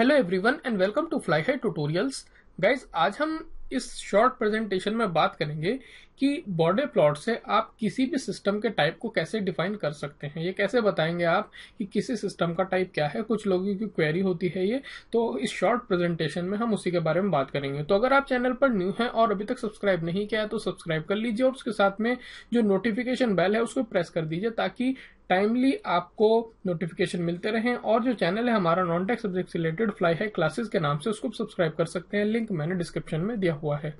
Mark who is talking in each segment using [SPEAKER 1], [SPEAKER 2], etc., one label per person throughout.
[SPEAKER 1] hello everyone and welcome to Fly High tutorials guys आज हम इस शॉर्ट प्रेजेंटेशन में बात करेंगे कि बॉर्डर प्लॉट से आप किसी भी सिस्टम के टाइप को कैसे डिफाइन कर सकते हैं ये कैसे बताएंगे आप कि किसी सिस्टम का टाइप क्या है कुछ लोगों की क्वेरी होती है ये तो इस शॉर्ट प्रेजेंटेशन में हम उसी के बारे में बात करेंगे तो अगर आप चैनल पर न्यू हैं और अभी तक सब्सक्राइब नहीं किया है तो सब्सक्राइब कर लीजिए और उसके साथ में जो नोटिफिकेशन बेल है उसको प्रेस कर दीजिए ताकि टाइमली आपको नोटिफिकेशन मिलते रहें और जो चैनल है हमारा non tech subject related Fly High classes के नाम से उसको सब्सक्राइब कर सकते हैं लिंक मैंने डिस्क्रिप्शन में दिया हुआ है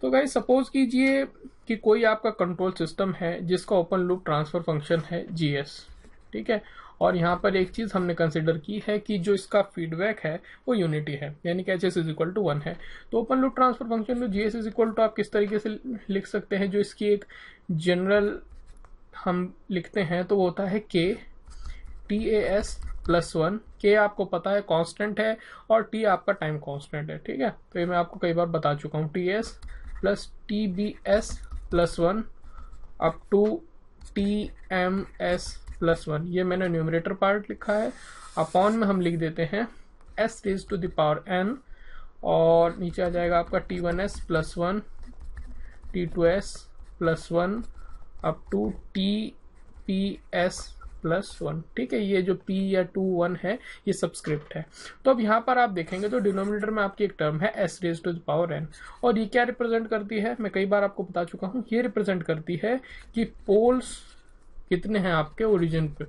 [SPEAKER 1] तो गाइज सपोज कीजिए कि कोई आपका कंट्रोल सिस्टम है जिसका ओपन लूप ट्रांसफर फंक्शन है जी ठीक है और यहाँ पर एक चीज़ हमने कंसिडर की है कि जो इसका फीडबैक है वो यूनिटी है यानी कि H S is equal to one है तो ओपन लूप ट्रांसफर फंक्शन में G S is equal to आप किस तरीके से लिख सकते हैं जो इसकी एक जनरल हम लिखते हैं तो वो होता है के T A S plus one के आपको पता है कांस्टेंट है और टी आपका टाइम कांस्टेंट है ठीक है तो ये मैं आपको कई बार बता चुका हूँ T S plus T B S plus one up to T M S plus one ये मैंने न्यूमरेटर पार्ट लिखा है अपॉन में हम लिख देते हैं S raise to the power N और नीचे आ जाएगा आपका T one S plus one T two S plus one up to T P S plus one ठीक है ये जो पी या टू वन है ये सब्सक्रिप्ट है तो अब यहाँ पर आप देखेंगे तो डिनोमिनेटर में आपकी एक टर्म है S raise to power N और ये क्या रिप्रेजेंट करती है मैं कई बार आपको बता चुका हूँ ये रिप्रेजेंट करती है कि पोल्स कितने हैं आपके ओरिजिन पे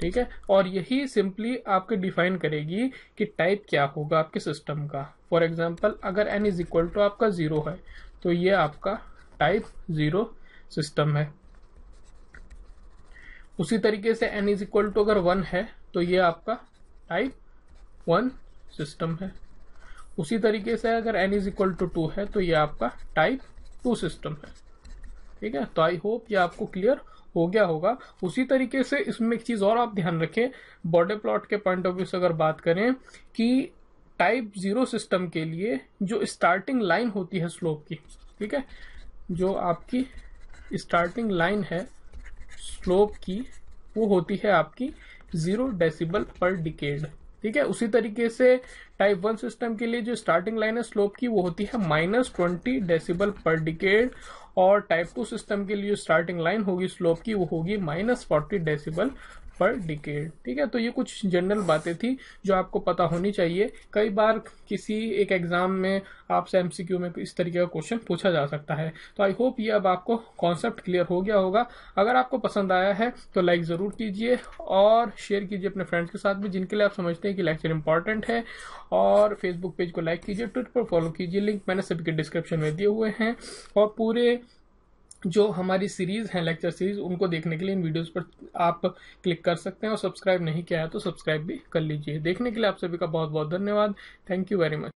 [SPEAKER 1] ठीक है और यही सिंपली आपके डिफाइन करेगी कि टाइप क्या होगा आपके सिस्टम का फॉर एग्जाम्पल अगर एन इज इक्वल टू आपका जीरो है तो ये आपका टाइप जीरो सिस्टम है उसी तरीके से एन इज इक्वल टू अगर वन है तो ये आपका टाइप वन सिस्टम है उसी तरीके से अगर N is equal to two है तो ये आपका टाइप टू सिस्टम है ठीक है तो आई होप ये आपको क्लियर हो गया होगा उसी तरीके से इसमें एक चीज़ और आप ध्यान रखें बॉर्डर प्लॉट के पॉइंट ऑफ व्यू से अगर बात करें कि टाइप जीरो सिस्टम के लिए जो स्टार्टिंग लाइन होती है स्लोप की ठीक है जो आपकी स्टार्टिंग लाइन है स्लोप की वो होती है आपकी ज़ीरो डेसिबल पर डिकेड ठीक है उसी तरीके से टाइप वन सिस्टम के लिए जो स्टार्टिंग लाइन है स्लोप की वो होती है minus twenty decibel per decade और टाइप टू सिस्टम के लिए जो स्टार्टिंग लाइन होगी स्लोप की वो होगी minus forty decibel per decade ठीक है तो ये कुछ जनरल बातें थी जो आपको पता होनी चाहिए कई बार किसी एक एग्जाम में आपसे एमसीक्यू में इस तरीके का क्वेश्चन पूछा जा सकता है तो आई होप ये अब आपको कॉन्सेप्ट क्लियर हो गया होगा अगर आपको पसंद आया है तो लाइक ज़रूर कीजिए और शेयर कीजिए अपने फ्रेंड्स के साथ भी जिनके लिए आप समझते हैं कि लेक्चर इंपॉर्टेंट है और फेसबुक पेज को लाइक कीजिए ट्विटर पर फॉलो कीजिए लिंक मैंने सभी के डिस्क्रिप्शन में दिए हुए हैं और पूरे जो हमारी सीरीज़ हैं लेक्चर सीरीज उनको देखने के लिए इन वीडियोस पर आप क्लिक कर सकते हैं और सब्सक्राइब नहीं किया है तो सब्सक्राइब भी कर लीजिए देखने के लिए आप सभी का बहुत बहुत धन्यवाद थैंक यू वेरी मच